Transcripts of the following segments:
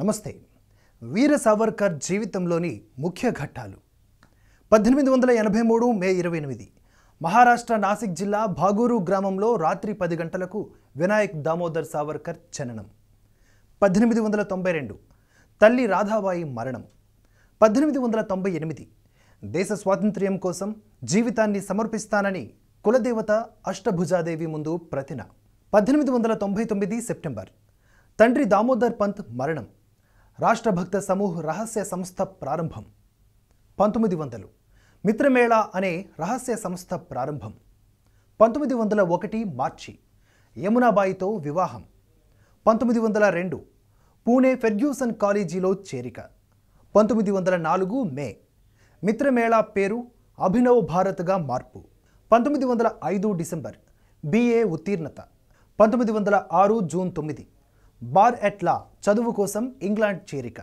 నమస్తే వీర సావర్కర్ జీవితంలోని ముఖ్య ఘట్టాలు పద్దెనిమిది వందల ఎనభై మూడు మే ఇరవై ఎనిమిది మహారాష్ట్ర నాసిక్ జిల్లా భాగూరు గ్రామంలో రాత్రి పది గంటలకు వినాయక్ దామోదర్ సావర్కర్ జననం పద్దెనిమిది వందల తొంభై రెండు తల్లి రాధాబాయి మరణం పద్దెనిమిది వందల తొంభై ఎనిమిది దేశ స్వాతంత్ర్యం కోసం జీవితాన్ని సమర్పిస్తానని కులదేవత అష్టభుజాదేవి ముందు ప్రతిన పద్దెనిమిది వందల తొంభై తొమ్మిది సెప్టెంబర్ తండ్రి దామోదర్ పంత్ మరణం రాష్ట్రభక్త సమూహ రహస్య సంస్థ ప్రారంభం పంతొమ్మిది వందలు మిత్రమేళ అనే రహస్య సంస్థ ప్రారంభం పంతొమ్మిది వందల ఒకటి మార్చి యమునాబాయితో వివాహం పంతొమ్మిది వందల రెండు పూణే ఫెర్గ్యూసన్ కాలేజీలో చేరిక పంతొమ్మిది వందల నాలుగు మే మిత్రమేళా పేరు అభినవ్ భారత్గా మార్పు పంతొమ్మిది వందల ఐదు డిసెంబర్ బిఏ ఉత్తీర్ణత పంతొమ్మిది వందల ఆరు జూన్ తొమ్మిది బార్ ఎట్లా చదువు కోసం ఇంగ్లాండ్ చేరిక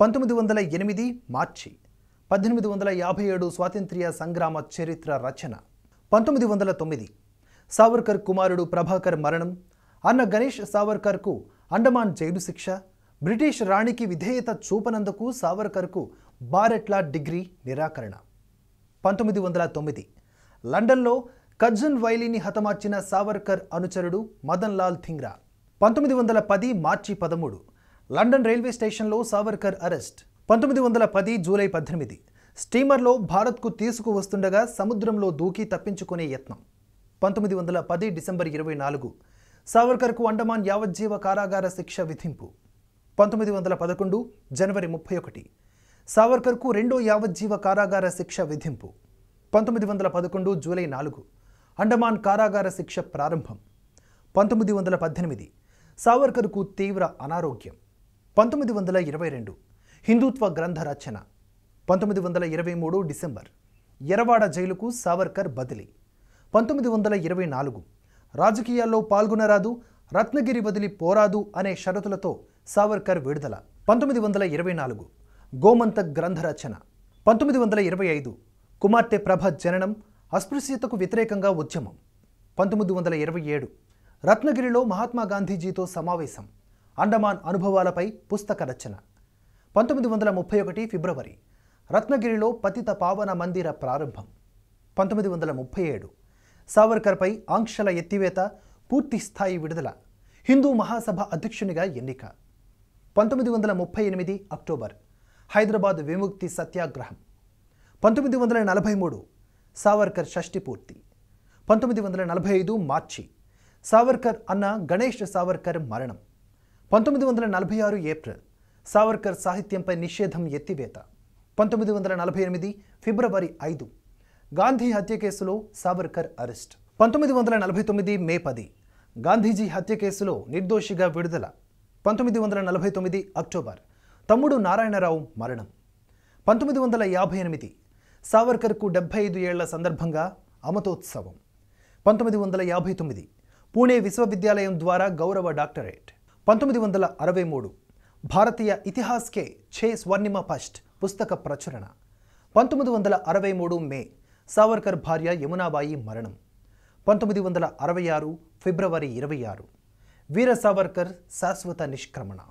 పంతొమ్మిది వందల ఎనిమిది మార్చి పద్దెనిమిది వందల యాభై ఏడు స్వాతంత్ర్య సంగ్రామ చరిత్ర రచన పంతొమ్మిది వందల తొమ్మిది సావర్కర్ కుమారుడు ప్రభాకర్ మరణం అన్న గణేష్ సావర్కర్కు అండమాన్ జైలు శిక్ష బ్రిటిష్ రాణికి విధేయత చూపనందుకు సావర్కర్కు బారెట్లా డిగ్రీ నిరాకరణ పంతొమ్మిది వందల తొమ్మిది లండన్లో కజ్జున్ వైలీని హతమార్చిన సావర్కర్ అనుచరుడు మదన్ లాల్ థింగ్రా పంతొమ్మిది వందల పది మార్చి పదమూడు లండన్ రైల్వే స్టేషన్లో సావర్కర్ అరెస్ట్ పంతొమ్మిది వందల పది జూలై పద్దెనిమిది స్టీమర్లో భారత్కు తీసుకువస్తుండగా సముద్రంలో దూకి తప్పించుకునే యత్నం పంతొమ్మిది వందల పది డిసెంబర్ ఇరవై నాలుగు సావర్కర్కు అండమాన్ యావజ్జీవ కారాగార శిక్ష విధింపు పంతొమ్మిది వందల పదకొండు జనవరి ముప్పై ఒకటి సావర్కర్కు రెండో యావజ్జీవ కారాగార శిక్ష విధింపు పంతొమ్మిది వందల పదకొండు జూలై నాలుగు అండమాన్ కారాగార శిక్ష ప్రారంభం పంతొమ్మిది వందల పద్దెనిమిది సావర్కర్కు తీవ్ర అనారోగ్యం పంతొమ్మిది వందల ఇరవై రెండు హిందుత్వ గ్రంథ రచన పంతొమ్మిది వందల ఇరవై మూడు డిసెంబర్ ఎరవాడ జైలుకు సావర్కర్ బదిలీ పంతొమ్మిది వందల ఇరవై నాలుగు రాజకీయాల్లో పాల్గొనరాదు రత్నగిరి వదిలి పోరాదు అనే షరతులతో సావర్కర్ విడుదల పంతొమ్మిది వందల ఇరవై నాలుగు గోమంతక్ గ్రంథ రచన పంతొమ్మిది వందల ఇరవై ఐదు కుమార్తె ప్రభ జననం అస్పృశ్యతకు వ్యతిరేకంగా ఉద్యమం పంతొమ్మిది వందల ఇరవై ఏడు రత్నగిరిలో మహాత్మా గాంధీజీతో సమావేశం అండమాన్ అనుభవాలపై పుస్తక రచన పంతొమ్మిది వందల ముప్పై ఒకటి ఫిబ్రవరి రత్నగిరిలో పతిత పావన మందిర ప్రారంభం పంతొమ్మిది వందల ముప్పై ఏడు సావర్కర్పై ఆంక్షల ఎత్తివేత పూర్తి స్థాయి విడుదల హిందూ మహాసభ అధ్యక్షునిగా ఎన్నిక పంతొమ్మిది వందల ముప్పై ఎనిమిది అక్టోబర్ హైదరాబాద్ విముక్తి సత్యాగ్రహం పంతొమ్మిది వందల నలభై మూడు సావర్కర్ షష్ఠి పూర్తి పంతొమ్మిది వందల నలభై ఐదు మార్చి సావర్కర్ అన్న గణేష్ సావర్కర్ మరణం పంతొమ్మిది వందల నలభై ఆరు ఏప్రిల్ సావర్కర్ సాహిత్యంపై నిషేధం ఎత్తివేత పంతొమ్మిది వందల నలభై ఎనిమిది ఫిబ్రవరి ఐదు గాంధీ హత్య కేసులో సావర్కర్ అరెస్ట్ పంతొమ్మిది వందల నలభై తొమ్మిది మే పది గాంధీజీ హత్య కేసులో నిర్దోషిగా విడుదల పంతొమ్మిది వందల నలభై తొమ్మిది అక్టోబర్ తమ్ముడు నారాయణరావు మరణం పంతొమ్మిది వందల యాభై ఎనిమిది సావర్కర్కు డెబ్బై ఐదు ఏళ్ల సందర్భంగా అమతోత్సవం పంతొమ్మిది వందల యాభై తొమ్మిది పూణే విశ్వవిద్యాలయం ద్వారా గౌరవ డాక్టరేట్ పంతొమ్మిది వందల అరవై మూడు భారతీయ ఇతిహాస్కే ఛే స్వర్ణిమ ఫస్ట్ పుస్తక ప్రచురణ పంతొమ్మిది వందల అరవై మూడు మే సావర్కర్ భార్య యమునాబాయి మరణం పంతొమ్మిది వందల అరవై ఆరు ఫిబ్రవరి ఇరవై ఆరు వీర సావర్కర్ శాశ్వత నిష్క్రమణ